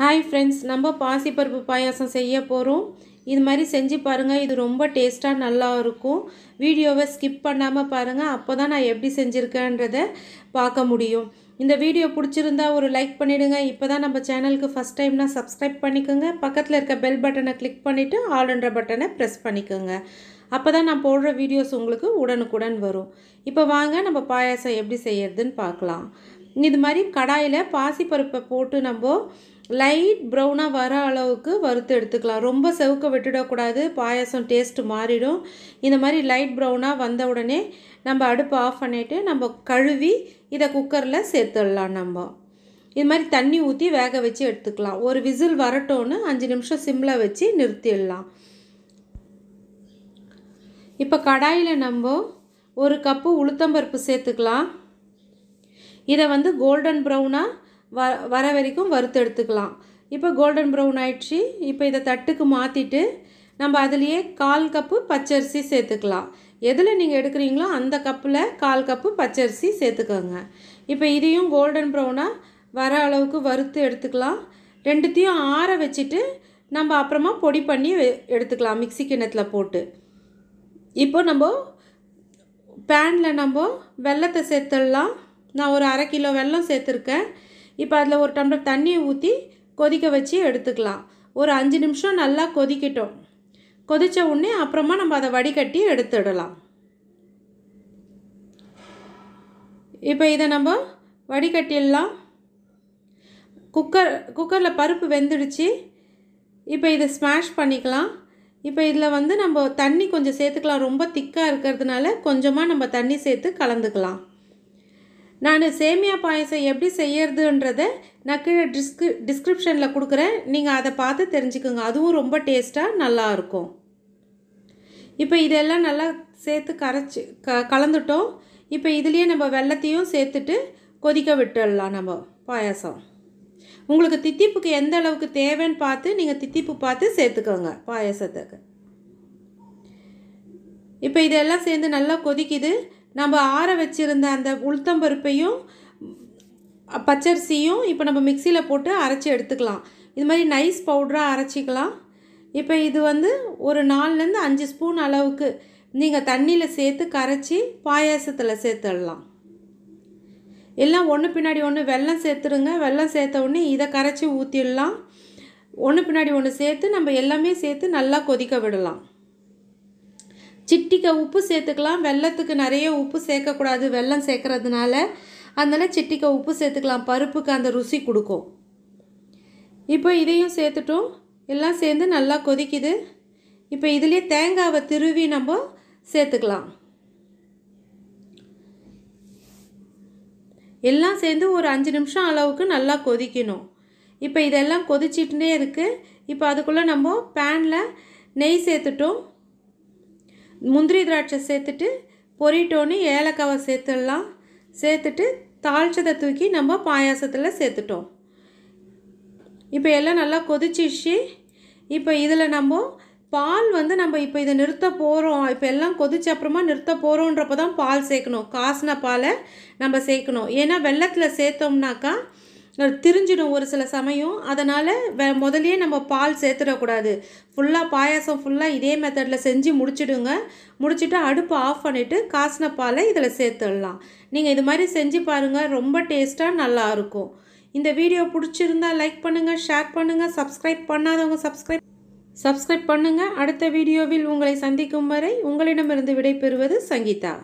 hi friends நம்ம பாசிப்பருப்பு பாயாசம் செய்ய போகிறோம் இது மாதிரி செஞ்சு பாருங்கள் இது ரொம்ப டேஸ்ட்டாக நல்லா இருக்கும் வீடியோவை ஸ்கிப் பண்ணாமல் பாருங்கள் அப்போ தான் நான் எப்படி செஞ்சுருக்கேன்றதை பார்க்க முடியும் இந்த வீடியோ பிடிச்சிருந்தா ஒரு லைக் பண்ணிவிடுங்க இப்போ தான் நம்ம சேனலுக்கு ஃபஸ்ட் டைம்னால் சப்ஸ்கிரைப் பண்ணிக்கோங்க பக்கத்தில் இருக்க பெல் பட்டனை கிளிக் பண்ணிவிட்டு ஆளுன்ற பட்டனை ப்ரெஸ் பண்ணிக்கோங்க அப்போ தான் நான் போடுற வீடியோஸ் உங்களுக்கு உடனுக்குடன் வரும் இப்போ வாங்க நம்ம பாயாசம் எப்படி செய்யறதுன்னு பார்க்கலாம் இது மாதிரி கடாயில் பாசிப்பருப்பை போட்டு நம்ம லைட் ப்ரௌனாக வர அளவுக்கு வறுத்து எடுத்துக்கலாம் ரொம்ப செவுக்க விட்டுடக்கூடாது பாயசம் டேஸ்ட்டு மாறிடும் இந்த மாதிரி லைட் ப்ரௌனாக வந்த உடனே நம்ம அடுப்பு ஆஃப் பண்ணிவிட்டு நம்ம கழுவி இதை குக்கரில் சேர்த்துடலாம் நம்ம இது மாதிரி தண்ணி ஊற்றி வேக வச்சு எடுத்துக்கலாம் ஒரு விசில் வரட்டோன்னு அஞ்சு நிமிஷம் சிம்மில் வச்சு நிறுத்திடலாம் இப்போ கடாயில் நம்ம ஒரு கப்பு உளுத்தம்பருப்பு சேர்த்துக்கலாம் இதை வந்து கோல்டன் ப்ரௌனாக வ வர வரைக்கும் வறுத்து எடுத்துக்கலாம் இப்போ கோல்டன் ப்ரௌன் ஆயிடுச்சு இப்போ இதை தட்டுக்கு மாற்றிட்டு நம்ம அதுலேயே கால் கப்பு பச்சரிசி சேர்த்துக்கலாம் எதில் நீங்கள் எடுக்கிறீங்களோ அந்த கப்பில் கால் கப்பு பச்சரிசி சேர்த்துக்கோங்க இப்போ இதையும் கோல்டன் ப்ரௌனாக வர அளவுக்கு வறுத்து எடுத்துக்கலாம் ரெண்டுத்தையும் ஆற வச்சுட்டு நம்ம அப்புறமா பொடி பண்ணி எடுத்துக்கலாம் மிக்சி கிணத்துல போட்டு இப்போ நம்ம பேனில் நம்ம வெள்ளத்தை சேர்த்துடலாம் நான் ஒரு அரை கிலோ வெல்லம் சேர்த்துருக்கேன் இப்போ அதில் ஒரு டம்ளர் தண்ணியை ஊற்றி கொதிக்க வச்சு எடுத்துக்கலாம் ஒரு அஞ்சு நிமிஷம் நல்லா கொதிக்கட்டும் கொதித்த உடனே அப்புறமா நம்ம அதை வடிகட்டி எடுத்துடலாம் இப்போ இதை நம்ம வடிகட்டிடலாம் குக்கர் குக்கரில் பருப்பு வெந்துடுச்சு இப்போ இதை ஸ்மாஷ் பண்ணிக்கலாம் இப்போ இதில் வந்து நம்ம தண்ணி கொஞ்சம் சேர்த்துக்கலாம் ரொம்ப திக்காக இருக்கிறதுனால கொஞ்சமாக நம்ம தண்ணி சேர்த்து கலந்துக்கலாம் நான் சேமியா பாயசம் எப்படி செய்யறதுன்றத நான் கீழே டிஸ்க் டிஸ்கிரிப்ஷனில் கொடுக்குறேன் நீங்கள் அதை பார்த்து தெரிஞ்சுக்கோங்க அதுவும் ரொம்ப டேஸ்ட்டாக நல்லாயிருக்கும் இப்போ இதெல்லாம் நல்லா சேர்த்து கரைச்சி க கலந்துட்டோம் இப்போ இதுலேயே நம்ம வெள்ளத்தையும் சேர்த்துட்டு கொதிக்க விட்டுடலாம் நம்ம பாயாசம் உங்களுக்கு தித்திப்புக்கு எந்த அளவுக்கு தேவைன்னு பார்த்து நீங்கள் தித்திப்பு பார்த்து சேர்த்துக்கோங்க பாயாசத்துக்கு இப்போ இதெல்லாம் சேர்ந்து நல்லா கொதிக்குது நம்ம ஆற வச்சுருந்த அந்த உளுத்தம்பருப்பையும் பச்சரிசியும் இப்போ நம்ம மிக்சியில் போட்டு அரைச்சி எடுத்துக்கலாம் இது மாதிரி நைஸ் பவுடராக அரைச்சிக்கலாம் இப்போ இது வந்து ஒரு நாலுலேருந்து அஞ்சு ஸ்பூன் அளவுக்கு நீங்கள் தண்ணியில் சேர்த்து கரைச்சி பாயாசத்தில் சேர்த்துடலாம் எல்லாம் ஒன்று பின்னாடி ஒன்று வெள்ளம் சேர்த்துருங்க வெள்ளம் சேர்த்த உடனே இதை கரைச்சி ஊற்றிடலாம் ஒன்று பின்னாடி ஒன்று சேர்த்து நம்ம எல்லாமே சேர்த்து நல்லா கொதிக்க விடலாம் சிட்டிக்கு உப்பு சேர்த்துக்கலாம் வெள்ளத்துக்கு நிறைய உப்பு சேர்க்கக்கூடாது வெள்ளம் சேர்க்கறதுனால அதனால் சிட்டிக்க உப்பு சேர்த்துக்கலாம் பருப்புக்கு அந்த ருசி கொடுக்கும் இப்போ இதையும் சேர்த்துட்டோம் எல்லாம் சேர்ந்து நல்லா கொதிக்குது இப்போ இதிலே தேங்காவை திருவி நம்ம சேர்த்துக்கலாம் எல்லாம் சேர்ந்து ஒரு அஞ்சு நிமிஷம் அளவுக்கு நல்லா கொதிக்கணும் இப்போ இதெல்லாம் கொதிச்சிட்டே இருக்குது இப்போ அதுக்குள்ளே நம்ம பேனில் நெய் சேர்த்துட்டோம் முந்திரி திராட்சை சேர்த்துட்டு பொரிட்டோன்னு ஏலக்காவை சேர்த்துடலாம் சேர்த்துட்டு தாளிச்சதை தூக்கி நம்ம பாயாசத்தில் சேர்த்துட்டோம் இப்போ எல்லாம் நல்லா கொதிச்சிச்சு இப்போ இதில் நம்ம பால் வந்து நம்ம இப்போ இதை நிறுத்த போகிறோம் இப்போ எல்லாம் கொதிச்ச அப்புறமா நிறுத்த போகிறோன்றப்ப தான் பால் சேர்க்கணும் காசின பாலை நம்ம சேர்க்கணும் ஏன்னா வெள்ளத்தில் சேர்த்தோம்னாக்கா திரிஞ்சிடும் ஒரு சில சமயம் அதனால் முதலே நம்ம பால் சேர்த்துடக்கூடாது ஃபுல்லாக பாயாசம் ஃபுல்லாக இதே மெத்தடில் செஞ்சு முடிச்சுடுங்க முடிச்சுட்டு அடுப்பு ஆஃப் பண்ணிவிட்டு காசின பாலை இதில் சேர்த்துடலாம் நீங்கள் இது மாதிரி செஞ்சு பாருங்கள் ரொம்ப டேஸ்ட்டாக நல்லாயிருக்கும் இந்த வீடியோ பிடிச்சிருந்தா லைக் பண்ணுங்கள் ஷேர் பண்ணுங்கள் சப்ஸ்கிரைப் பண்ணாதவங்க சப்ஸ்கிரைப் சப்ஸ்கிரைப் பண்ணுங்கள் அடுத்த வீடியோவில் உங்களை சந்திக்கும் வரை உங்களிடமிருந்து விடைபெறுவது சங்கீதா